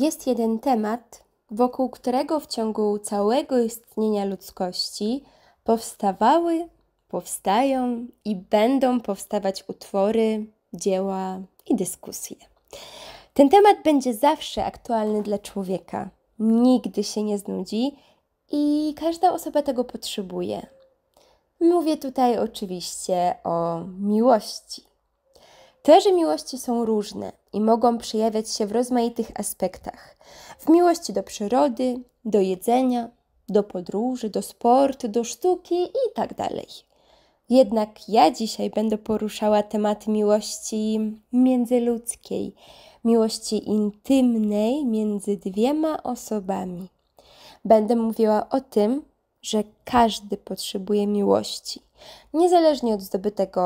Jest jeden temat, wokół którego w ciągu całego istnienia ludzkości powstawały, powstają i będą powstawać utwory, dzieła i dyskusje. Ten temat będzie zawsze aktualny dla człowieka, nigdy się nie znudzi i każda osoba tego potrzebuje. Mówię tutaj oczywiście o miłości. Teże miłości są różne i mogą przejawiać się w rozmaitych aspektach. W miłości do przyrody, do jedzenia, do podróży, do sportu, do sztuki itd. Tak Jednak ja dzisiaj będę poruszała temat miłości międzyludzkiej, miłości intymnej między dwiema osobami. Będę mówiła o tym, że każdy potrzebuje miłości, niezależnie od zdobytego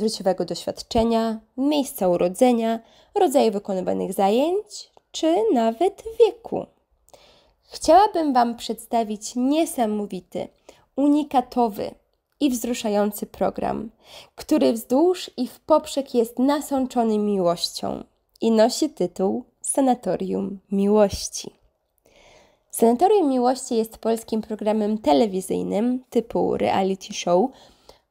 życiowego doświadczenia, miejsca urodzenia, rodzaju wykonywanych zajęć czy nawet wieku. Chciałabym Wam przedstawić niesamowity, unikatowy i wzruszający program, który wzdłuż i w poprzek jest nasączony miłością i nosi tytuł Sanatorium Miłości. Sanatorium Miłości jest polskim programem telewizyjnym typu reality show,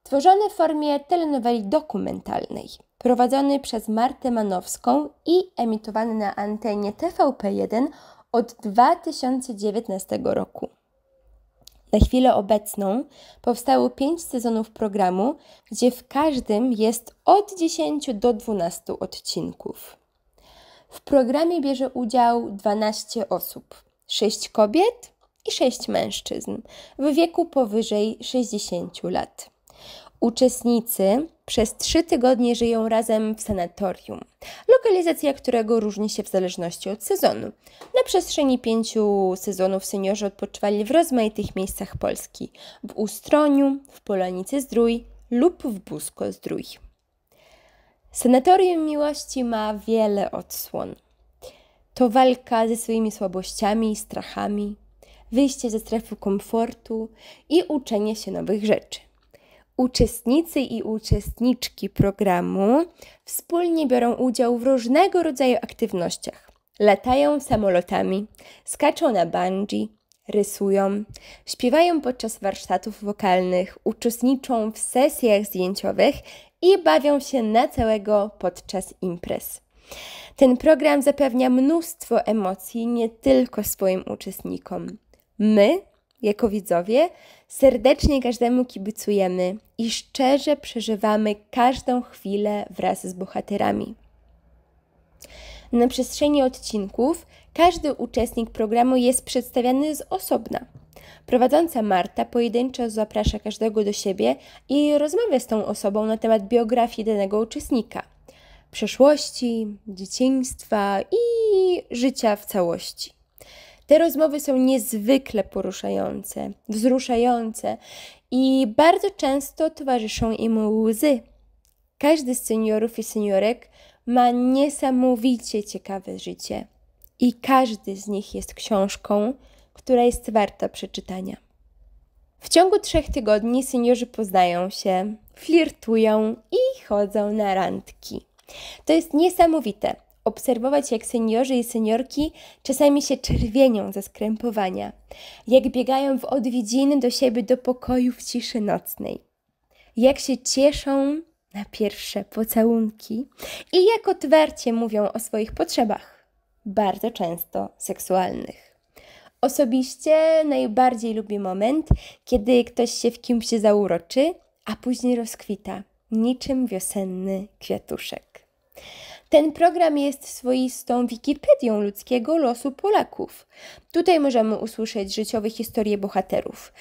tworzony w formie telenoweli dokumentalnej, prowadzony przez Martę Manowską i emitowany na antenie TVP1 od 2019 roku. Na chwilę obecną powstało 5 sezonów programu, gdzie w każdym jest od 10 do 12 odcinków. W programie bierze udział 12 osób 6 kobiet i 6 mężczyzn w wieku powyżej 60 lat. Uczestnicy przez trzy tygodnie żyją razem w sanatorium, lokalizacja którego różni się w zależności od sezonu. Na przestrzeni pięciu sezonów seniorzy odpoczywali w rozmaitych miejscach Polski w Ustroniu, w Polanicy Zdrój lub w Busko Zdrój. Sanatorium Miłości ma wiele odsłon. To walka ze swoimi słabościami i strachami, wyjście ze strefy komfortu i uczenie się nowych rzeczy. Uczestnicy i uczestniczki programu wspólnie biorą udział w różnego rodzaju aktywnościach. Latają samolotami, skaczą na bungee, rysują, śpiewają podczas warsztatów wokalnych, uczestniczą w sesjach zdjęciowych i bawią się na całego podczas imprez. Ten program zapewnia mnóstwo emocji nie tylko swoim uczestnikom. My, jako widzowie, serdecznie każdemu kibicujemy i szczerze przeżywamy każdą chwilę wraz z bohaterami. Na przestrzeni odcinków każdy uczestnik programu jest przedstawiany z osobna. Prowadząca Marta pojedynczo zaprasza każdego do siebie i rozmawia z tą osobą na temat biografii danego uczestnika przeszłości, dzieciństwa i życia w całości. Te rozmowy są niezwykle poruszające, wzruszające i bardzo często towarzyszą im łzy. Każdy z seniorów i seniorek ma niesamowicie ciekawe życie i każdy z nich jest książką, która jest warta przeczytania. W ciągu trzech tygodni seniorzy poznają się, flirtują i chodzą na randki. To jest niesamowite obserwować, jak seniorzy i seniorki czasami się czerwienią ze skrępowania, jak biegają w odwiedziny do siebie do pokoju w ciszy nocnej, jak się cieszą na pierwsze pocałunki i jak otwarcie mówią o swoich potrzebach, bardzo często seksualnych. Osobiście najbardziej lubię moment, kiedy ktoś się w kimś się zauroczy, a później rozkwita, niczym wiosenny kwiatuszek. Ten program jest swoistą Wikipedią ludzkiego losu Polaków. Tutaj możemy usłyszeć życiowe historie bohaterów.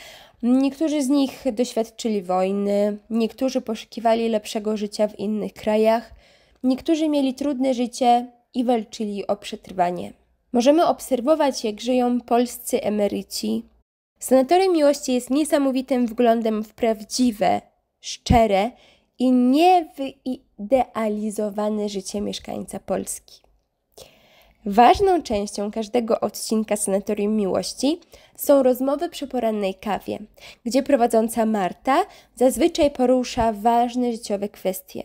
Niektórzy z nich doświadczyli wojny, niektórzy poszukiwali lepszego życia w innych krajach, niektórzy mieli trudne życie i walczyli o przetrwanie. Możemy obserwować, jak żyją polscy emeryci. Senatorem miłości jest niesamowitym wglądem w prawdziwe, szczere i, niewy, idealizowane życie mieszkańca Polski. Ważną częścią każdego odcinka Sanatorium Miłości są rozmowy przy porannej kawie, gdzie prowadząca Marta zazwyczaj porusza ważne życiowe kwestie.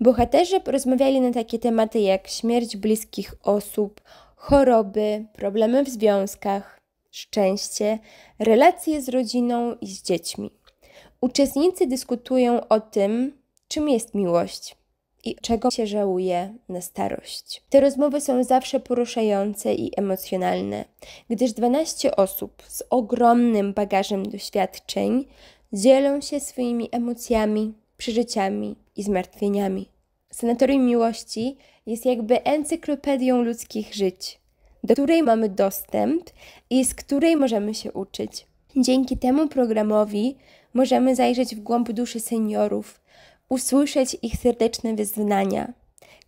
Bohaterzy rozmawiali na takie tematy jak śmierć bliskich osób, choroby, problemy w związkach, szczęście, relacje z rodziną i z dziećmi. Uczestnicy dyskutują o tym, czym jest miłość i czego się żałuje na starość. Te rozmowy są zawsze poruszające i emocjonalne, gdyż 12 osób z ogromnym bagażem doświadczeń dzielą się swoimi emocjami, przeżyciami i zmartwieniami. Sanatorium Miłości jest jakby encyklopedią ludzkich żyć, do której mamy dostęp i z której możemy się uczyć. Dzięki temu programowi możemy zajrzeć w głąb duszy seniorów, usłyszeć ich serdeczne wyznania,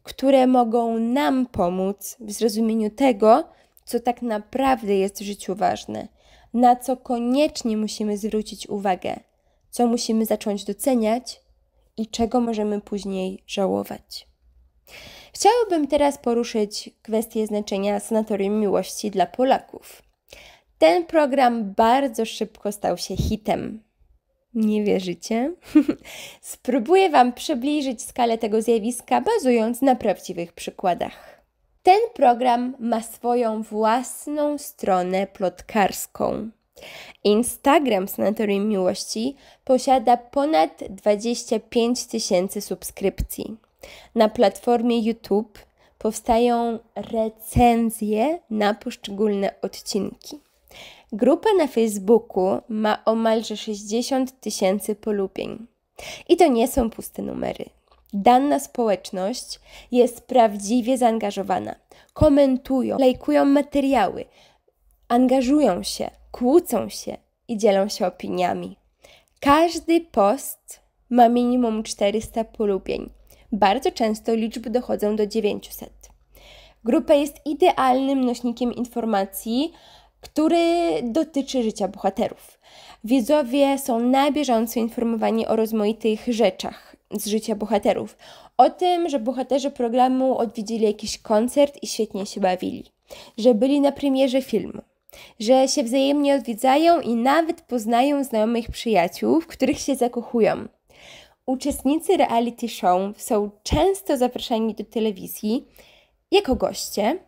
które mogą nam pomóc w zrozumieniu tego, co tak naprawdę jest w życiu ważne, na co koniecznie musimy zwrócić uwagę, co musimy zacząć doceniać i czego możemy później żałować. Chciałabym teraz poruszyć kwestię znaczenia Sanatorium Miłości dla Polaków. Ten program bardzo szybko stał się hitem. Nie wierzycie? Spróbuję Wam przybliżyć skalę tego zjawiska, bazując na prawdziwych przykładach. Ten program ma swoją własną stronę plotkarską. Instagram Sanatorium Miłości posiada ponad 25 tysięcy subskrypcji. Na platformie YouTube powstają recenzje na poszczególne odcinki. Grupa na Facebooku ma omalże 60 tysięcy polubień. I to nie są puste numery. Dana społeczność jest prawdziwie zaangażowana. Komentują, lajkują materiały, angażują się, kłócą się i dzielą się opiniami. Każdy post ma minimum 400 polubień. Bardzo często liczby dochodzą do 900. Grupa jest idealnym nośnikiem informacji który dotyczy życia bohaterów. Widzowie są na bieżąco informowani o rozmaitych rzeczach z życia bohaterów. O tym, że bohaterzy programu odwiedzili jakiś koncert i świetnie się bawili, że byli na premierze filmu, że się wzajemnie odwiedzają i nawet poznają znajomych przyjaciół, w których się zakochują. Uczestnicy reality show są często zapraszani do telewizji jako goście,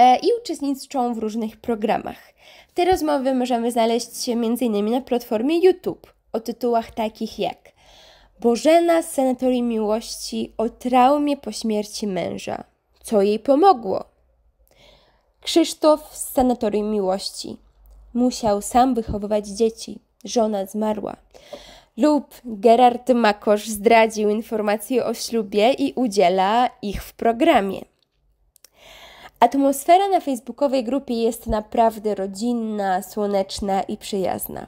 E, i uczestniczą w różnych programach. Te rozmowy możemy znaleźć m.in. na platformie YouTube o tytułach takich jak Bożena z Sanatorium Miłości o traumie po śmierci męża. Co jej pomogło? Krzysztof z Sanatorium Miłości. Musiał sam wychowywać dzieci. Żona zmarła. Lub Gerard Makosz zdradził informacje o ślubie i udziela ich w programie. Atmosfera na facebookowej grupie jest naprawdę rodzinna, słoneczna i przyjazna.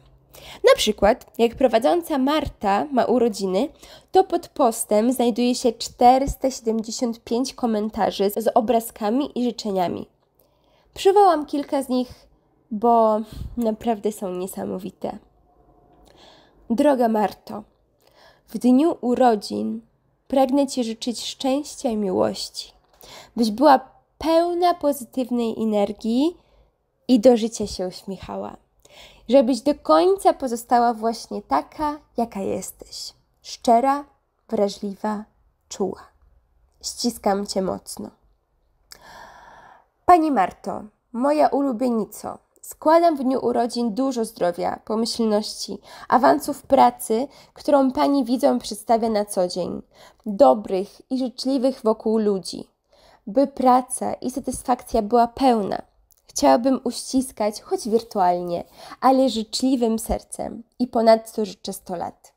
Na przykład, jak prowadząca Marta ma urodziny, to pod postem znajduje się 475 komentarzy z obrazkami i życzeniami. Przywołam kilka z nich, bo naprawdę są niesamowite. Droga Marto, w dniu urodzin pragnę Ci życzyć szczęścia i miłości, byś była pełna pozytywnej energii i do życia się uśmiechała. Żebyś do końca pozostała właśnie taka, jaka jesteś. Szczera, wrażliwa, czuła. Ściskam cię mocno. Pani Marto, moja ulubienico, składam w dniu urodzin dużo zdrowia, pomyślności, awansów pracy, którą pani widzą przedstawia na co dzień, dobrych i życzliwych wokół ludzi by praca i satysfakcja była pełna. Chciałabym uściskać, choć wirtualnie, ale życzliwym sercem i ponadto życzę 100 lat.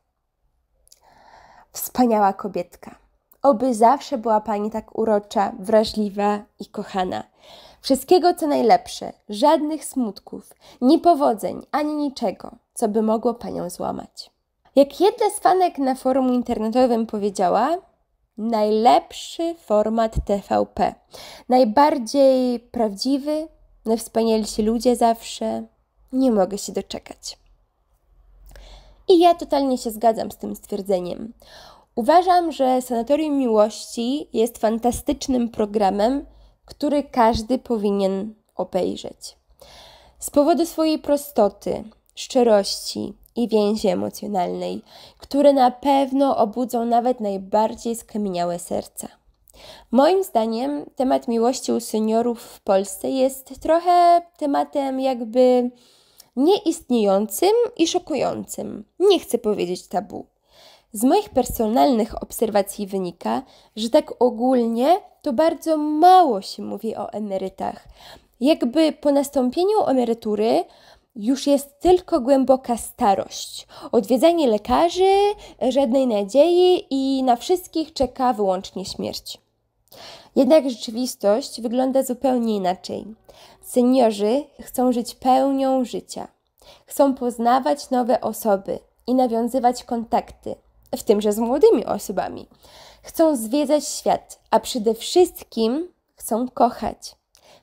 Wspaniała kobietka. Oby zawsze była Pani tak urocza, wrażliwa i kochana. Wszystkiego co najlepsze, żadnych smutków, niepowodzeń ani niczego, co by mogło Panią złamać. Jak jedna z fanek na forum internetowym powiedziała, najlepszy format TVP. Najbardziej prawdziwy, najwspanialsi ludzie zawsze. Nie mogę się doczekać. I ja totalnie się zgadzam z tym stwierdzeniem. Uważam, że Sanatorium Miłości jest fantastycznym programem, który każdy powinien obejrzeć. Z powodu swojej prostoty, szczerości, i więzi emocjonalnej, które na pewno obudzą nawet najbardziej skamieniałe serca. Moim zdaniem temat miłości u seniorów w Polsce jest trochę tematem jakby nieistniejącym i szokującym. Nie chcę powiedzieć tabu. Z moich personalnych obserwacji wynika, że tak ogólnie to bardzo mało się mówi o emerytach. Jakby po nastąpieniu emerytury już jest tylko głęboka starość, odwiedzanie lekarzy, żadnej nadziei i na wszystkich czeka wyłącznie śmierć. Jednak rzeczywistość wygląda zupełnie inaczej. Seniorzy chcą żyć pełnią życia, chcą poznawać nowe osoby i nawiązywać kontakty, w tymże z młodymi osobami. Chcą zwiedzać świat, a przede wszystkim chcą kochać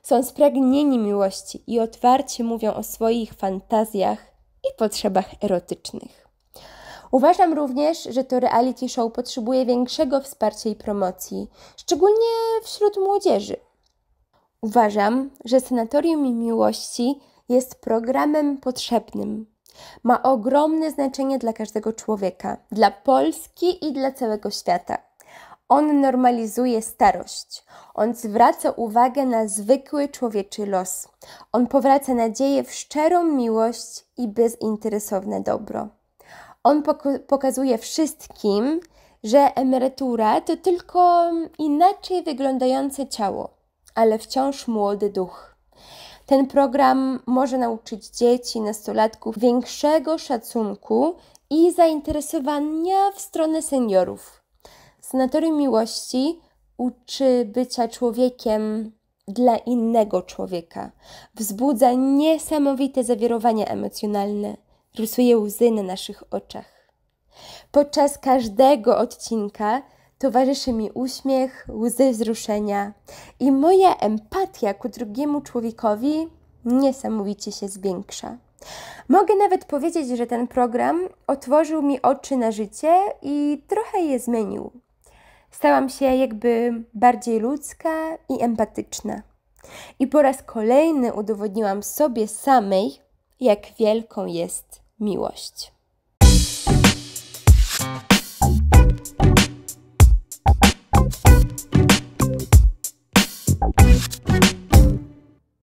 są spragnieni miłości i otwarcie mówią o swoich fantazjach i potrzebach erotycznych. Uważam również, że to reality show potrzebuje większego wsparcia i promocji, szczególnie wśród młodzieży. Uważam, że Sanatorium Miłości jest programem potrzebnym. Ma ogromne znaczenie dla każdego człowieka, dla Polski i dla całego świata. On normalizuje starość. On zwraca uwagę na zwykły człowieczy los. On powraca nadzieję w szczerą miłość i bezinteresowne dobro. On pokazuje wszystkim, że emerytura to tylko inaczej wyglądające ciało, ale wciąż młody duch. Ten program może nauczyć dzieci, nastolatków większego szacunku i zainteresowania w stronę seniorów Sanatorium miłości uczy bycia człowiekiem dla innego człowieka. Wzbudza niesamowite zawirowania emocjonalne, rysuje łzy na naszych oczach. Podczas każdego odcinka towarzyszy mi uśmiech, łzy wzruszenia i moja empatia ku drugiemu człowiekowi niesamowicie się zwiększa. Mogę nawet powiedzieć, że ten program otworzył mi oczy na życie i trochę je zmienił stałam się jakby bardziej ludzka i empatyczna. I po raz kolejny udowodniłam sobie samej, jak wielką jest miłość. Thank you.